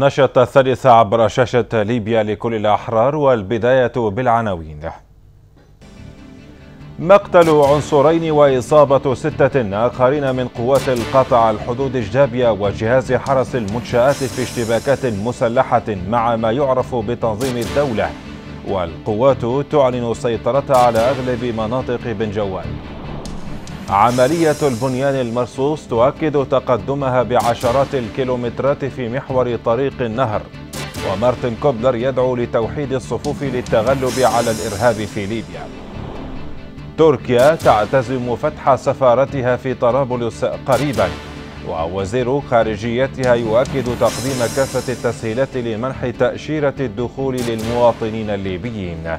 نشط الثالث عبر شاشة ليبيا لكل الأحرار والبداية بالعناوين مقتل عنصرين وإصابة ستة آخرين من قوات القطع الحدود الجابية وجهاز حرس المنشآت في اشتباكات مسلحة مع ما يعرف بتنظيم الدولة والقوات تعلن سيطرتها على أغلب مناطق بن جوال عملية البنيان المرصوص تؤكد تقدمها بعشرات الكيلومترات في محور طريق النهر ومارتن كوبلر يدعو لتوحيد الصفوف للتغلب على الإرهاب في ليبيا تركيا تعتزم فتح سفارتها في طرابلس قريبا ووزير خارجيتها يؤكد تقديم كافة التسهيلات لمنح تأشيرة الدخول للمواطنين الليبيين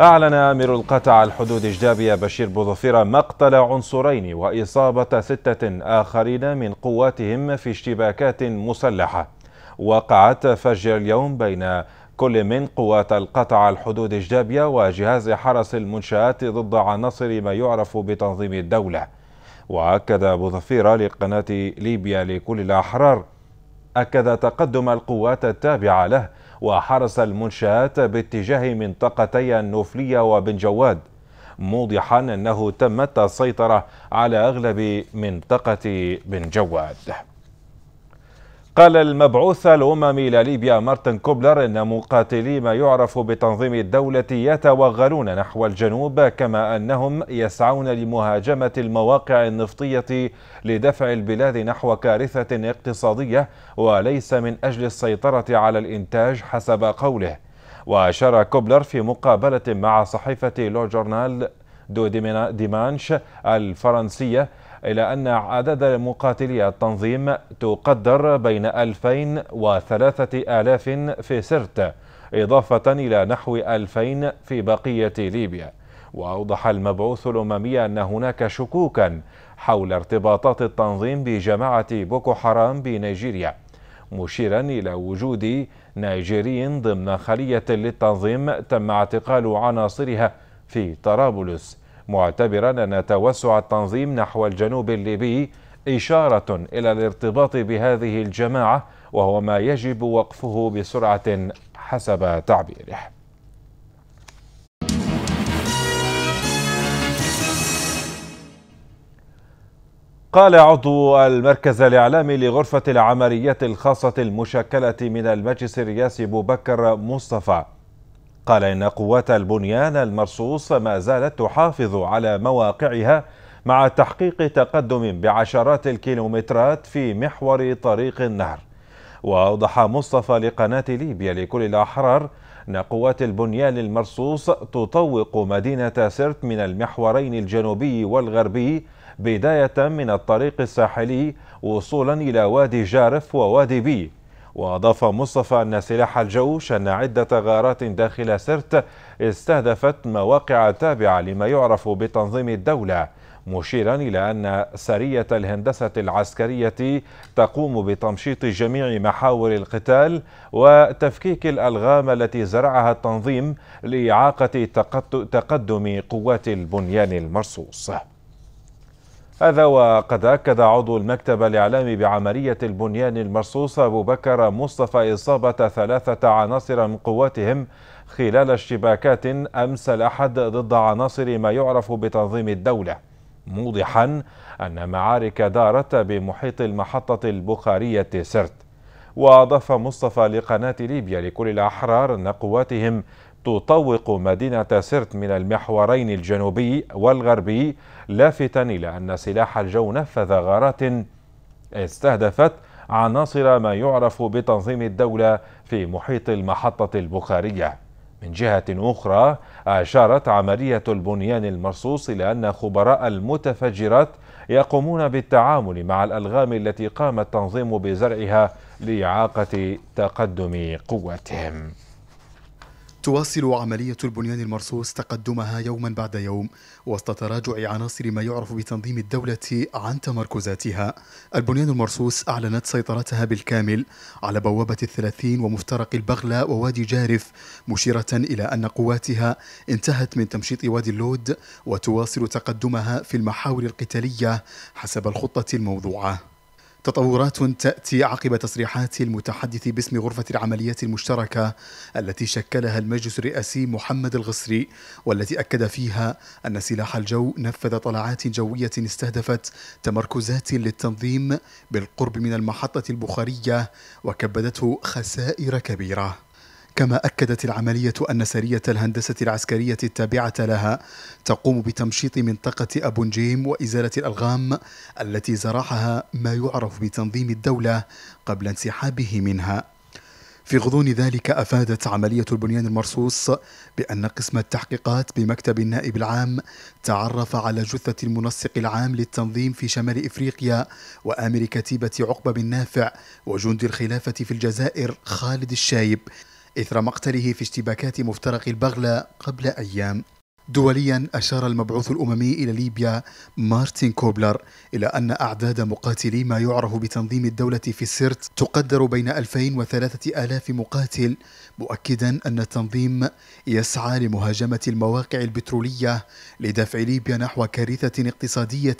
أعلن أمير القطع الحدود الجابية بشير بوظفيرة مقتل عنصرين وإصابة ستة آخرين من قواتهم في اشتباكات مسلحة وقعت فجر اليوم بين كل من قوات القطع الحدود الجابية وجهاز حرس المنشآت ضد عناصر ما يعرف بتنظيم الدولة وأكد بوظفيرة لقناة ليبيا لكل الأحرار أكد تقدم القوات التابعة له وحرس المنشآت باتجاه منطقتي النوفلية وبن جواد موضحا أنه تمت السيطرة على أغلب منطقة بن جواد قال المبعوث الأممي لليبيا مارتن كوبلر إن مقاتلي ما يعرف بتنظيم الدولة يتوغلون نحو الجنوب كما أنهم يسعون لمهاجمة المواقع النفطية لدفع البلاد نحو كارثة اقتصادية وليس من أجل السيطرة على الإنتاج حسب قوله وأشار كوبلر في مقابلة مع صحيفة لو جورنال دو ديمانش الفرنسية إلى أن عدد مقاتلي التنظيم تقدر بين 2000 و 3000 في سرت إضافة إلى نحو 2000 في بقية ليبيا وأوضح المبعوث الأممي أن هناك شكوكا حول ارتباطات التنظيم بجماعة بوكو حرام بنيجيريا مشيرا إلى وجود نيجيري ضمن خلية للتنظيم تم اعتقال عناصرها في طرابلس معتبرا أن توسع التنظيم نحو الجنوب الليبي إشارة إلى الارتباط بهذه الجماعة وهو ما يجب وقفه بسرعة حسب تعبيره قال عضو المركز الإعلامي لغرفة العمليات الخاصة المشكلة من المجلس الرئاسي بوبكر مصطفى قال إن قوات البنيان المرصوص ما زالت تحافظ على مواقعها مع تحقيق تقدم بعشرات الكيلومترات في محور طريق النهر وأوضح مصطفى لقناة ليبيا لكل الأحرار أن قوات البنيان المرصوص تطوق مدينة سرت من المحورين الجنوبي والغربي بداية من الطريق الساحلي وصولا إلى وادي جارف ووادي بي وأضاف مصطفى أن سلاح الجو شن عدة غارات داخل سرت استهدفت مواقع تابعة لما يعرف بتنظيم الدولة مشيرا إلى أن سرية الهندسة العسكرية تقوم بتمشيط جميع محاور القتال وتفكيك الألغام التي زرعها التنظيم لإعاقة تقدم قوات البنيان المرصوص هذا وقد أكد عضو المكتب الإعلامي بعملية البنيان المرصوص أبو بكر مصطفى إصابة ثلاثة عناصر من قواتهم خلال اشتباكات أمس الأحد ضد عناصر ما يعرف بتنظيم الدولة موضحا أن معارك دارت بمحيط المحطة البخارية سرت وأضاف مصطفى لقناة ليبيا لكل الأحرار أن قواتهم تطوق مدينة سرت من المحورين الجنوبي والغربي لافتا إلى أن سلاح الجو نفذ غارات استهدفت عناصر ما يعرف بتنظيم الدولة في محيط المحطة البخارية من جهة أخرى أشارت عملية البنيان المرصوص إلى أن خبراء المتفجرات يقومون بالتعامل مع الألغام التي قام التنظيم بزرعها لإعاقة تقدم قوتهم تواصل عملية البنيان المرصوص تقدمها يوما بعد يوم وسط تراجع عناصر ما يعرف بتنظيم الدولة عن تمركزاتها البنيان المرصوص أعلنت سيطرتها بالكامل على بوابة الثلاثين ومفترق البغلة ووادي جارف مشيرة إلى أن قواتها انتهت من تمشيط وادي اللود وتواصل تقدمها في المحاور القتالية حسب الخطة الموضوعة تطورات تأتي عقب تصريحات المتحدث باسم غرفة العمليات المشتركة التي شكلها المجلس الرئاسي محمد الغصري والتي أكد فيها أن سلاح الجو نفذ طلعات جوية استهدفت تمركزات للتنظيم بالقرب من المحطة البخارية وكبدته خسائر كبيرة كما أكدت العملية أن سرية الهندسة العسكرية التابعة لها تقوم بتمشيط منطقة أبو نجيم وإزالة الألغام التي زرعها ما يعرف بتنظيم الدولة قبل انسحابه منها في غضون ذلك أفادت عملية البنيان المرصوص بأن قسم التحقيقات بمكتب النائب العام تعرف على جثة المنسق العام للتنظيم في شمال إفريقيا وآمر كتيبة عقبة بن نافع وجند الخلافة في الجزائر خالد الشايب إثر مقتله في اشتباكات مفترق البغلة قبل أيام دوليا أشار المبعوث الأممي إلى ليبيا مارتن كوبلر إلى أن أعداد مقاتلي ما يعرف بتنظيم الدولة في السرت تقدر بين 2000 و 3000 مقاتل مؤكدا أن التنظيم يسعى لمهاجمة المواقع البترولية لدفع ليبيا نحو كارثة اقتصادية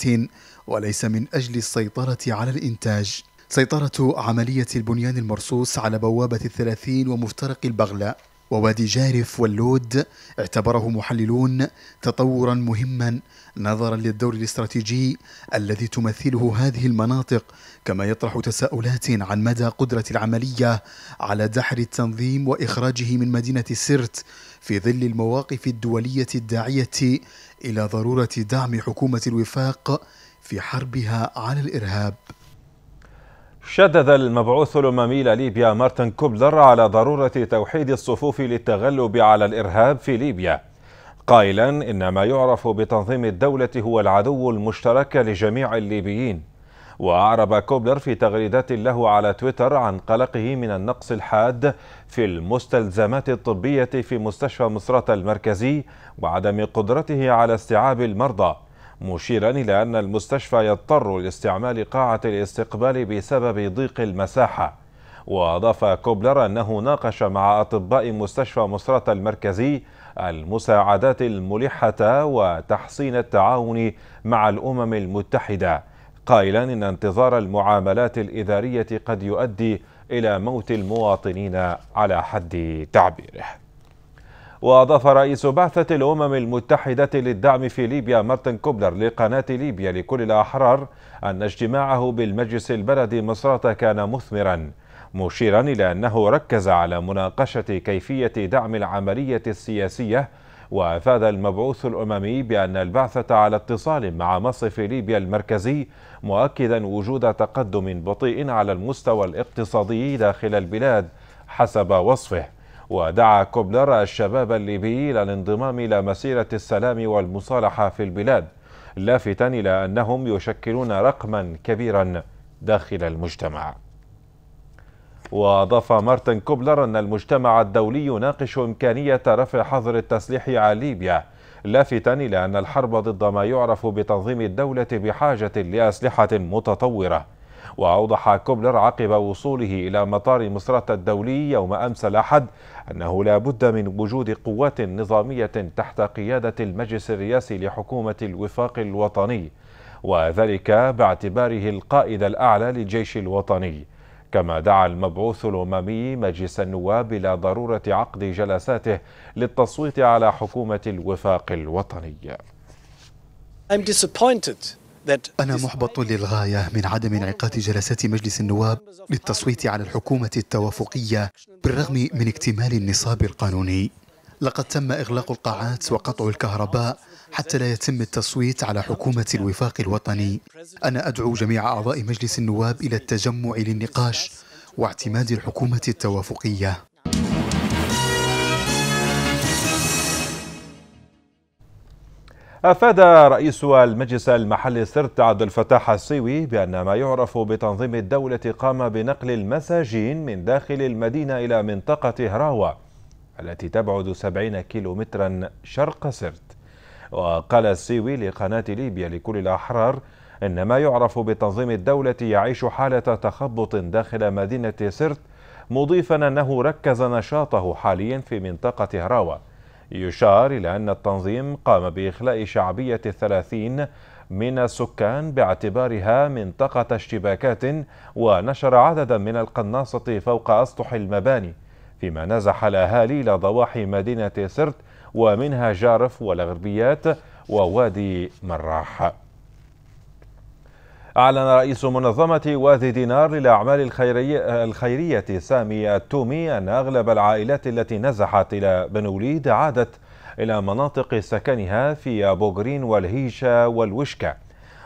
وليس من أجل السيطرة على الإنتاج سيطرة عملية البنيان المرصوص على بوابة الثلاثين ومفترق البغلاء ووادي جارف واللود اعتبره محللون تطورا مهما نظرا للدور الاستراتيجي الذي تمثله هذه المناطق كما يطرح تساؤلات عن مدى قدرة العملية على دحر التنظيم وإخراجه من مدينة سرت في ظل المواقف الدولية الداعية إلى ضرورة دعم حكومة الوفاق في حربها على الإرهاب شدد المبعوث الأممي لليبيا مارتن كوبلر على ضرورة توحيد الصفوف للتغلب على الإرهاب في ليبيا قائلا إن ما يعرف بتنظيم الدولة هو العدو المشترك لجميع الليبيين وأعرب كوبلر في تغريدات له على تويتر عن قلقه من النقص الحاد في المستلزمات الطبية في مستشفى مصرات المركزي وعدم قدرته على استيعاب المرضى مشيرا إلى أن المستشفى يضطر لاستعمال قاعة الاستقبال بسبب ضيق المساحة وأضاف كوبلر أنه ناقش مع أطباء مستشفى مصرات المركزي المساعدات الملحة وتحسين التعاون مع الأمم المتحدة قائلا إن انتظار المعاملات الإدارية قد يؤدي إلى موت المواطنين على حد تعبيره وأضاف رئيس بعثة الأمم المتحدة للدعم في ليبيا مارتن كوبلر لقناة ليبيا لكل الأحرار أن اجتماعه بالمجلس البلدي مصراتة كان مثمرا مشيرا إلى أنه ركز على مناقشة كيفية دعم العملية السياسية وأفاد المبعوث الأممي بأن البعثة على اتصال مع مصرف ليبيا المركزي مؤكدا وجود تقدم بطيء على المستوى الاقتصادي داخل البلاد حسب وصفه ودعا كوبنر الشباب الليبي إلى الانضمام إلى مسيرة السلام والمصالحة في البلاد لافتا إلى أنهم يشكلون رقما كبيرا داخل المجتمع وأضاف مارتن كوبلر أن المجتمع الدولي يناقش إمكانية رفع حظر التسليح على ليبيا لافتا إلى أن الحرب ضد ما يعرف بتنظيم الدولة بحاجة لأسلحة متطورة وأوضح كوبلر عقب وصوله إلى مطار مصرات الدولي يوم أمس الأحد أنه لا بد من وجود قوات نظامية تحت قيادة المجلس الرئاسي لحكومة الوفاق الوطني وذلك باعتباره القائد الأعلى للجيش الوطني كما دعا المبعوث الأممي مجلس النواب إلى ضرورة عقد جلساته للتصويت على حكومة الوفاق الوطني I'm disappointed أنا محبط للغاية من عدم انعقاد جلسات مجلس النواب للتصويت على الحكومة التوافقية بالرغم من اكتمال النصاب القانوني لقد تم إغلاق القاعات وقطع الكهرباء حتى لا يتم التصويت على حكومة الوفاق الوطني أنا أدعو جميع أعضاء مجلس النواب إلى التجمع للنقاش واعتماد الحكومة التوافقية أفاد رئيس المجلس المحلي سرت عبد الفتاح السيوي بأن ما يعرف بتنظيم الدولة قام بنقل المساجين من داخل المدينة إلى منطقة هراوة التي تبعد 70 كيلومترا شرق سرت وقال السيوي لقناة ليبيا لكل الأحرار إن ما يعرف بتنظيم الدولة يعيش حالة تخبط داخل مدينة سرت مضيفا أنه ركز نشاطه حاليا في منطقة هراوة يشار إلى أن التنظيم قام بإخلاء شعبية الثلاثين من السكان باعتبارها منطقة اشتباكات ونشر عددا من القناصة فوق أسطح المباني فيما نزح الأهالي إلى ضواحي مدينة سرت ومنها جارف والغربيات ووادي مراح أعلن رئيس منظمة وادي دينار للأعمال الخيرية, الخيرية سامي التومي أن أغلب العائلات التي نزحت إلى بنوليد عادت إلى مناطق سكنها في أبو جرين والهيشة والوشكة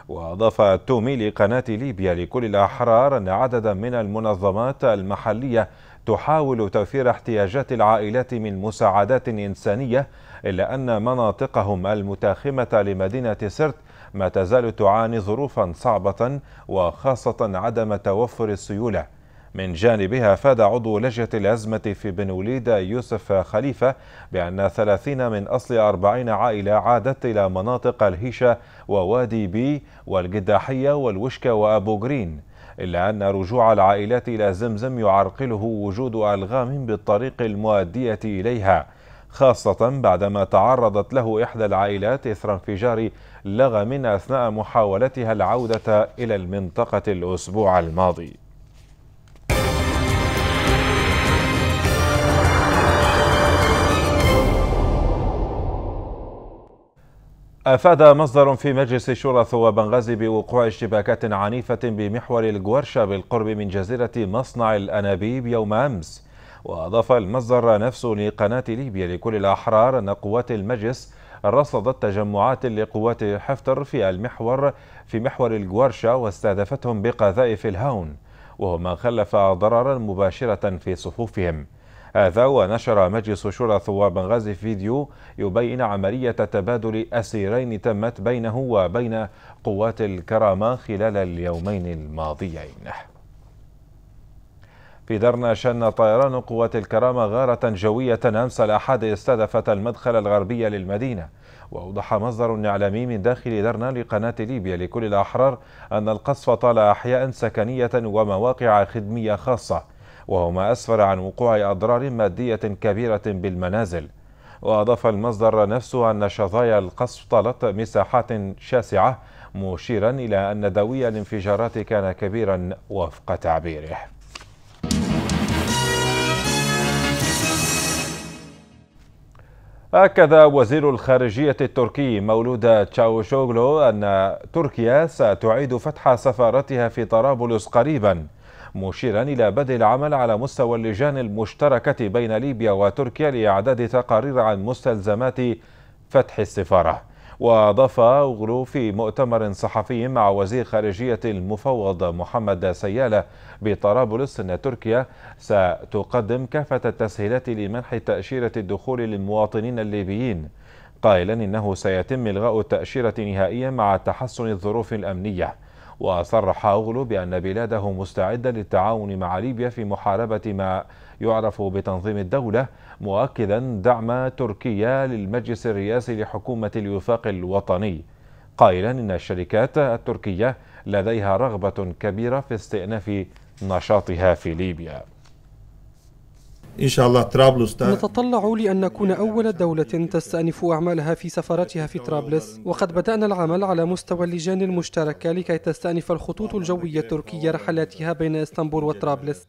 وأضاف التومي لقناة ليبيا لكل الأحرار أن عددا من المنظمات المحلية تحاول توفير احتياجات العائلات من مساعدات إنسانية إلا أن مناطقهم المتاخمة لمدينة سرت ما تزال تعاني ظروفا صعبة وخاصة عدم توفر السيولة من جانبها فاد عضو لجنة الأزمة في بن وليد يوسف خليفة بأن 30 من أصل 40 عائلة عادت إلى مناطق الهيشة ووادي بي والقداحية والوشكة وأبو جرين إلا أن رجوع العائلات إلى زمزم يعرقله وجود ألغام بالطريق المؤدية إليها خاصة بعدما تعرضت له إحدى العائلات إثر انفجار لغم أثناء محاولتها العودة إلى المنطقة الأسبوع الماضي أفاد مصدر في مجلس شورى ثواب بنغازي بوقوع اشتباكات عنيفة بمحور الجورشة بالقرب من جزيرة مصنع الأنابيب يوم أمس وأضاف المصدر نفسه لقناة ليبيا لكل الأحرار أن قوات المجلس رصدت تجمعات لقوات حفتر في المحور في محور الجوارشا واستهدفتهم بقذائف الهاون وهو ما خلف ضررا مباشرة في صفوفهم هذا ونشر مجلس شورى ثوار بنغازي فيديو يبين عملية تبادل أسيرين تمت بينه وبين قوات الكرامة خلال اليومين الماضيين في درنا شن طيران قوات الكرامة غارة جوية أمس الأحد استهدفت المدخل الغربي للمدينة وأوضح مصدر إعلامي من داخل درنا لقناة ليبيا لكل الأحرار أن القصف طال أحياء سكنية ومواقع خدمية خاصة وهو ما أسفر عن وقوع أضرار مادية كبيرة بالمنازل وأضاف المصدر نفسه أن شظايا القصف طالت مساحات شاسعة مشيرا إلى أن دوي الانفجارات كان كبيرا وفق تعبيره أكد وزير الخارجية التركي مولود تشاوشوغلو أن تركيا ستعيد فتح سفارتها في طرابلس قريبا مشيرا إلى بدء العمل على مستوى اللجان المشتركة بين ليبيا وتركيا لإعداد تقارير عن مستلزمات فتح السفاره وأضاف أوغلو في مؤتمر صحفي مع وزير خارجية المفوض محمد سيالة بطرابلس أن تركيا ستقدم كافة التسهيلات لمنح تأشيرة الدخول للمواطنين الليبيين قائلا إنه سيتم إلغاء التأشيرة نهائيا مع تحسن الظروف الأمنية وصرح أوغلو بأن بلاده مستعدة للتعاون مع ليبيا في محاربة ما يعرف بتنظيم الدولة مؤكدا دعم تركيا للمجلس الرئاسي لحكومة الوفاق الوطني قائلا إن الشركات التركية لديها رغبة كبيرة في استئناف نشاطها في ليبيا إن شاء الله طرابلس نتطلع لأن نكون أول دولة تستأنف أعمالها في سفارتها في طرابلس وقد بدأنا العمل على مستوى اللجان المشتركة لكي تستأنف الخطوط الجوية التركية رحلاتها بين اسطنبول وطرابلس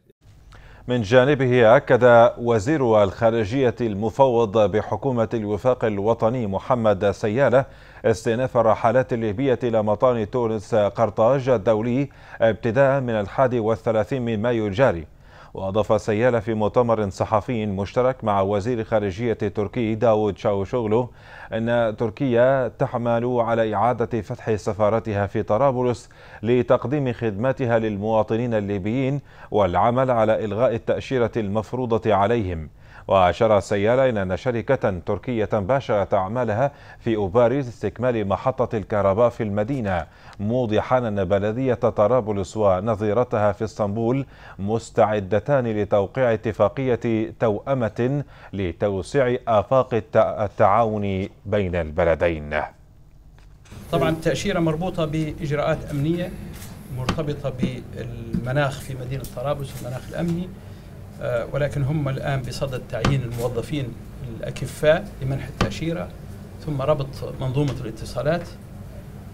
من جانبه أكد وزير الخارجية المفوض بحكومة الوفاق الوطني محمد سيالة استئناف الرحلات الليبية إلى مطار تونس قرطاج الدولي ابتداء من الحادي والثلاثين من مايو الجاري وأضاف سيالة في مؤتمر صحفي مشترك مع وزير خارجية تركي داود شاوشوغلو أن تركيا تحمل على إعادة فتح سفارتها في طرابلس لتقديم خدماتها للمواطنين الليبيين والعمل على إلغاء التأشيرة المفروضة عليهم وأشار السيالة إلى أن شركة تركية باشرت أعمالها في أوباريس استكمال محطة الكهرباء في المدينة موضحا أن بلدية طرابلس ونظيرتها في اسطنبول مستعدتان لتوقيع اتفاقية توأمة لتوسيع آفاق التعاون بين البلدين طبعا التأشيرة مربوطة بإجراءات أمنية مرتبطة بالمناخ في مدينة طرابلس والمناخ الأمني آه، ولكن هم الآن بصدد تعيين الموظفين الأكفاء لمنح التأشيرة ثم ربط منظومة الاتصالات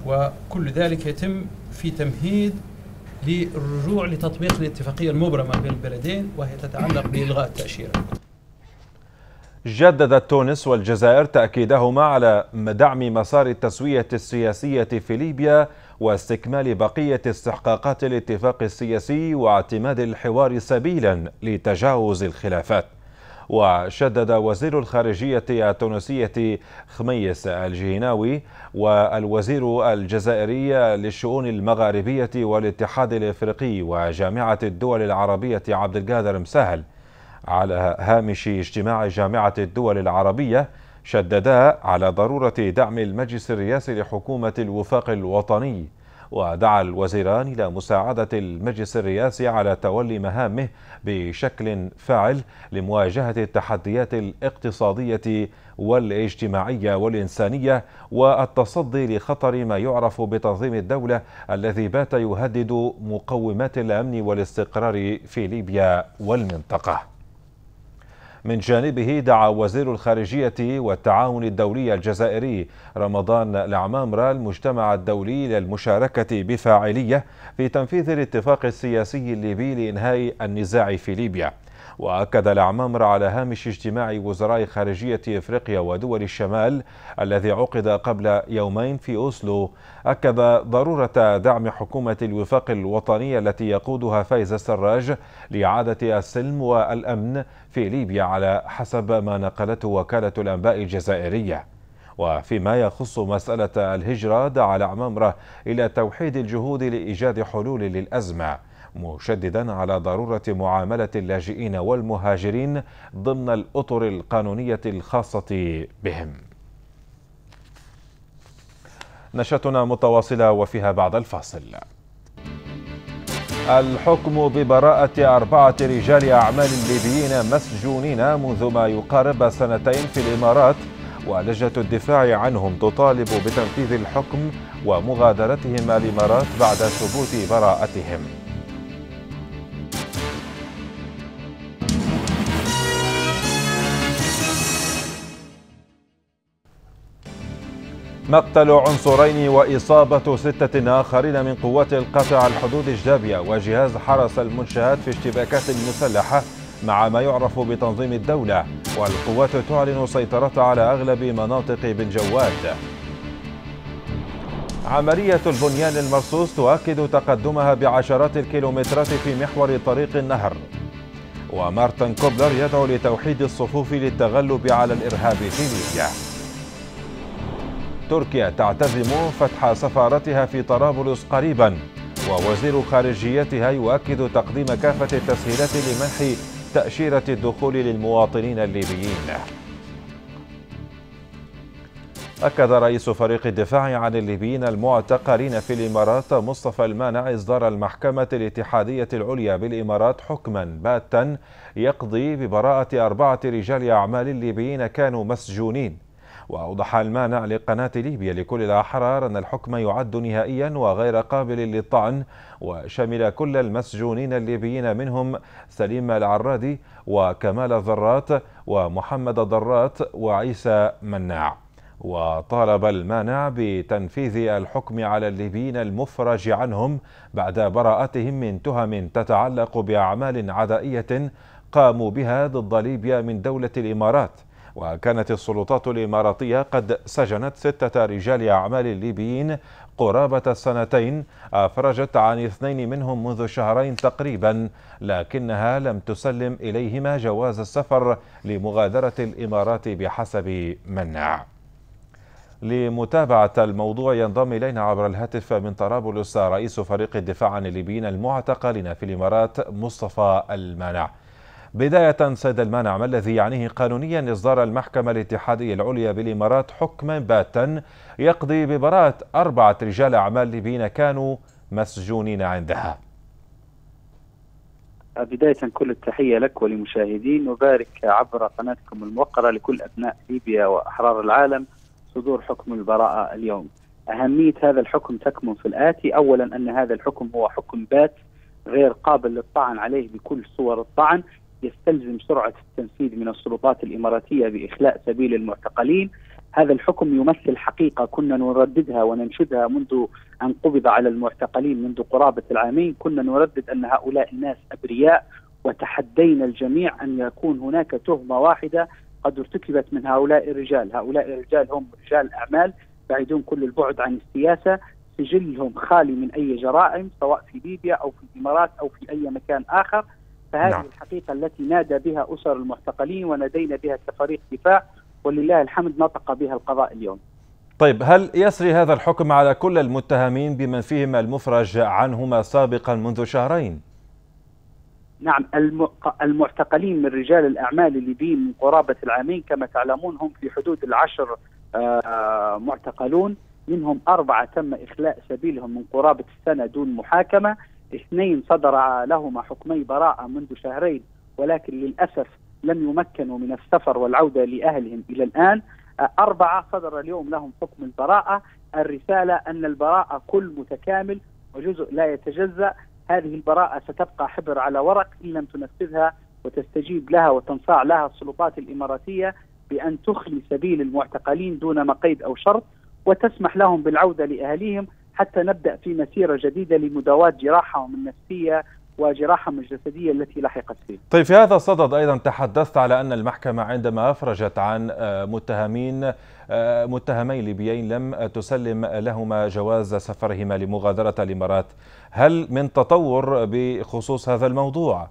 وكل ذلك يتم في تمهيد للرجوع لتطبيق الاتفاقية المبرمة بين البلدين وهي تتعلق بإلغاء التأشيرة جددت تونس والجزائر تأكيدهما على دعم مسار التسوية السياسية في ليبيا واستكمال بقية استحقاقات الاتفاق السياسي واعتماد الحوار سبيلا لتجاوز الخلافات وشدد وزير الخارجية التونسية خميس الجهناوي والوزير الجزائري للشؤون المغاربية والاتحاد الافريقي وجامعة الدول العربية عبد القادر مساهل على هامش اجتماع جامعة الدول العربية شددا على ضرورة دعم المجلس الرئاسي لحكومة الوفاق الوطني ودعا الوزيران إلى مساعدة المجلس الرئاسي على تولي مهامه بشكل فاعل لمواجهة التحديات الاقتصادية والاجتماعية والإنسانية والتصدي لخطر ما يعرف بتنظيم الدولة الذي بات يهدد مقومات الأمن والاستقرار في ليبيا والمنطقة من جانبه دعا وزير الخارجية والتعاون الدولي الجزائري رمضان العمامرة المجتمع الدولي للمشاركة بفاعلية في تنفيذ الاتفاق السياسي الليبي لإنهاء النزاع في ليبيا وأكد العمامر على هامش اجتماع وزراء خارجية إفريقيا ودول الشمال الذي عقد قبل يومين في أوسلو أكد ضرورة دعم حكومة الوفاق الوطني التي يقودها فايز السراج لإعادة السلم والأمن في ليبيا على حسب ما نقلته وكالة الأنباء الجزائرية وفيما يخص مسألة الهجرة دعا العمامرة إلى توحيد الجهود لإيجاد حلول للأزمة مشددا على ضروره معامله اللاجئين والمهاجرين ضمن الاطر القانونيه الخاصه بهم. نشاتنا متواصله وفيها بعد الفاصل. الحكم ببراءة أربعة رجال أعمال ليبيين مسجونين منذ ما يقارب سنتين في الإمارات ولجنة الدفاع عنهم تطالب بتنفيذ الحكم ومغادرتهم الإمارات بعد ثبوت براءتهم مقتل عنصرين وإصابة ستة آخرين من قوات القطع الحدود الجابية وجهاز حرس المنشآت في اشتباكات مسلحة مع ما يعرف بتنظيم الدولة والقوات تعلن سيطرتها على أغلب مناطق بن جواد عملية البنيان المرصوص تؤكد تقدمها بعشرات الكيلومترات في محور طريق النهر ومارتن كوبلر يدعو لتوحيد الصفوف للتغلب على الإرهاب في ليبيا تركيا تعتزم فتح سفارتها في طرابلس قريبا ووزير خارجيتها يؤكد تقديم كافة التسهيلات لمنح تأشيرة الدخول للمواطنين الليبيين أكد رئيس فريق الدفاع عن الليبيين المعتقلين في الإمارات مصطفى المانع إصدار المحكمة الاتحادية العليا بالإمارات حكما باتا يقضي ببراءة أربعة رجال أعمال ليبيين كانوا مسجونين وأوضح المانع لقناة ليبيا لكل الأحرار أن الحكم يعد نهائيا وغير قابل للطعن وشمل كل المسجونين الليبيين منهم سليم العرادي وكمال الذرات ومحمد ضرات وعيسى مناع وطالب المانع بتنفيذ الحكم على الليبيين المفرج عنهم بعد براءتهم من تهم تتعلق باعمال عدائيه قاموا بها ضد ليبيا من دوله الامارات وكانت السلطات الإماراتية قد سجنت ستة رجال أعمال ليبيين قرابة السنتين أفرجت عن اثنين منهم منذ شهرين تقريبا لكنها لم تسلم إليهما جواز السفر لمغادرة الإمارات بحسب منع لمتابعة الموضوع ينضم إلينا عبر الهاتف من طرابلس رئيس فريق الدفاع عن الليبيين المعتقلين في الإمارات مصطفى المانع بداية سيد المانع ما الذي يعنيه قانونيا إصدار المحكمة الاتحادية العليا بالإمارات حكما باتا يقضي ببراءة أربعة رجال أعمال ليبيين كانوا مسجونين عندها بداية كل التحية لك ولمشاهدين وبارك عبر قناتكم الموقرة لكل أبناء ليبيا وأحرار العالم صدور حكم البراءة اليوم أهمية هذا الحكم تكمن في الآتي أولا أن هذا الحكم هو حكم بات غير قابل للطعن عليه بكل صور الطعن يستلزم سرعة التنفيذ من السلطات الإماراتية بإخلاء سبيل المعتقلين هذا الحكم يمثل حقيقة كنا نرددها وننشدها منذ أن قبض على المعتقلين منذ قرابة العامين كنا نردد أن هؤلاء الناس أبرياء وتحدينا الجميع أن يكون هناك تهمة واحدة قد ارتكبت من هؤلاء الرجال هؤلاء الرجال هم رجال أعمال بعيدون كل البعد عن السياسة سجلهم خالي من أي جرائم سواء في ليبيا أو في الإمارات أو في أي مكان آخر فهذه نعم. الحقيقة التي نادى بها أسر المعتقلين ونادينا بها كفريق دفاع ولله الحمد نطق بها القضاء اليوم طيب هل يسري هذا الحكم على كل المتهمين بمن فيهم المفرج عنهما سابقا منذ شهرين؟ نعم المعتقلين من رجال الأعمال الليبيين من قرابة العامين كما تعلمون هم في حدود العشر آه، معتقلون منهم أربعة تم إخلاء سبيلهم من قرابة السنة دون محاكمة اثنين صدر لهما حكمي براءة منذ شهرين ولكن للأسف لم يمكنوا من السفر والعودة لأهلهم إلى الآن أربعة صدر اليوم لهم حكم البراءة الرسالة أن البراءة كل متكامل وجزء لا يتجزأ هذه البراءة ستبقى حبر على ورق إن لم تنفذها وتستجيب لها وتنصاع لها السلطات الإماراتية بأن تخلي سبيل المعتقلين دون مقيد أو شرط وتسمح لهم بالعودة لأهليهم حتى نبدا في مسيره جديده لمداواه جراحهم النفسيه وجراحهم الجسديه التي لحقت فيه. طيب في هذا الصدد ايضا تحدثت على ان المحكمه عندما افرجت عن آه، متهمين آه، متهمين ليبيين لم تسلم لهما جواز سفرهما لمغادره الامارات، هل من تطور بخصوص هذا الموضوع؟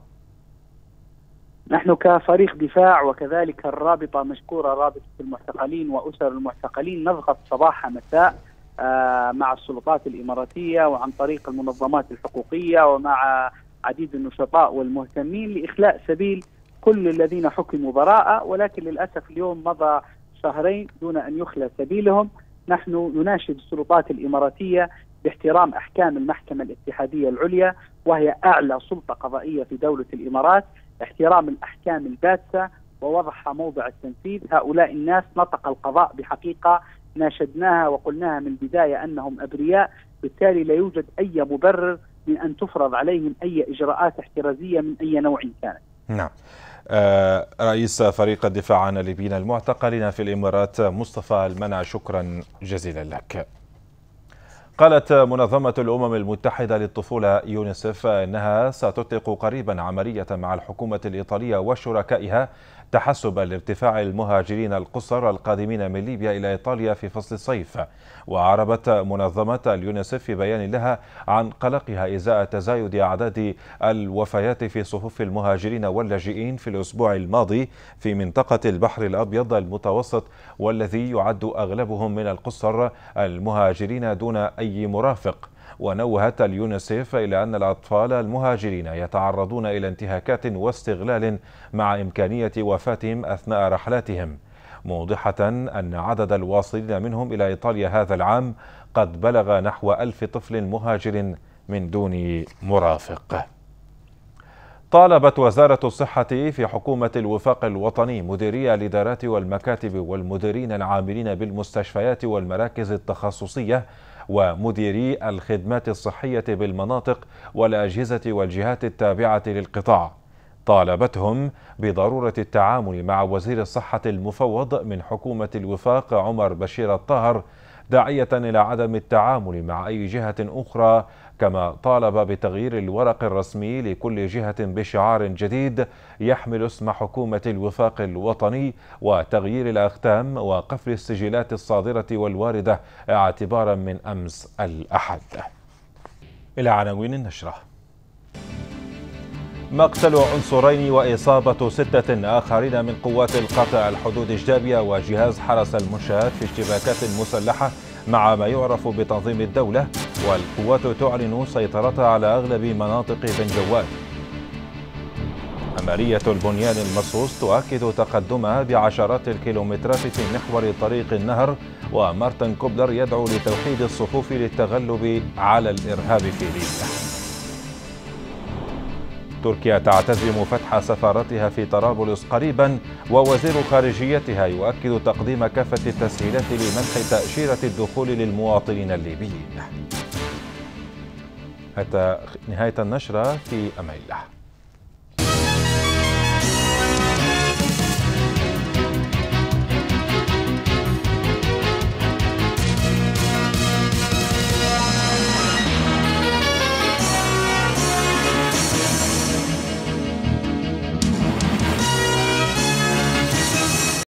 نحن كفريق دفاع وكذلك الرابطه مشكوره رابطه المعتقلين واسر المعتقلين نضغط صباح مساء آه، مع السلطات الاماراتيه وعن طريق المنظمات الحقوقيه ومع عديد النشطاء والمهتمين لاخلاء سبيل كل الذين حكموا براءه ولكن للاسف اليوم مضى شهرين دون ان يخلى سبيلهم نحن نناشد السلطات الاماراتيه باحترام احكام المحكمه الاتحاديه العليا وهي اعلى سلطه قضائيه في دوله الامارات احترام الاحكام الباتة ووضعها موضع التنفيذ هؤلاء الناس نطق القضاء بحقيقة ناشدناها وقلناها من البداية أنهم أبرياء بالتالي لا يوجد أي مبرر من أن تفرض عليهم أي إجراءات احترازية من أي نوع كانت نعم آه رئيس فريق الدفاع عن الليبيين المعتقلين في الإمارات مصطفى المنع شكرا جزيلا لك قالت منظمة الأمم المتحدة للطفولة يونسف أنها ستطلق قريبا عملية مع الحكومة الإيطالية وشركائها تحسب لارتفاع المهاجرين القصر القادمين من ليبيا إلى إيطاليا في فصل الصيف وعربت منظمة اليونسف في بيان لها عن قلقها إزاء تزايد أعداد الوفيات في صفوف المهاجرين واللاجئين في الأسبوع الماضي في منطقة البحر الأبيض المتوسط والذي يعد أغلبهم من القصر المهاجرين دون أي مرافق ونوهت اليونسيف إلى أن الأطفال المهاجرين يتعرضون إلى انتهاكات واستغلال مع إمكانية وفاتهم أثناء رحلاتهم موضحة أن عدد الواصلين منهم إلى إيطاليا هذا العام قد بلغ نحو ألف طفل مهاجر من دون مرافق طالبت وزارة الصحة في حكومة الوفاق الوطني مديري الإدارات والمكاتب والمديرين العاملين بالمستشفيات والمراكز التخصصية ومديري الخدمات الصحية بالمناطق والأجهزة والجهات التابعة للقطاع طالبتهم بضرورة التعامل مع وزير الصحة المفوض من حكومة الوفاق عمر بشير الطاهر داعية إلى عدم التعامل مع أي جهة أخرى كما طالب بتغيير الورق الرسمي لكل جهة بشعار جديد يحمل اسم حكومة الوفاق الوطني وتغيير الأختام وقفل السجلات الصادرة والواردة اعتبارا من أمس الأحد إلى عناوين النشرة مقتل عنصرين وإصابة ستة آخرين من قوات القطع الحدود الجابية وجهاز حرس المنشآت في اشتباكات مسلحة مع ما يعرف بتنظيم الدولة والقوات تعلن سيطرتها على أغلب مناطق بن جواد عملية البنيان المرصوص تؤكد تقدمها بعشرات الكيلومترات في محور طريق النهر ومارتن كوبلر يدعو لتوحيد الصفوف للتغلب على الإرهاب في ليبيا تركيا تعتزم فتح سفارتها في طرابلس قريبا ووزير خارجيتها يؤكد تقديم كافة التسهيلات لمنح تأشيرة الدخول للمواطنين الليبيين حتى نهاية النشرة في أمان الله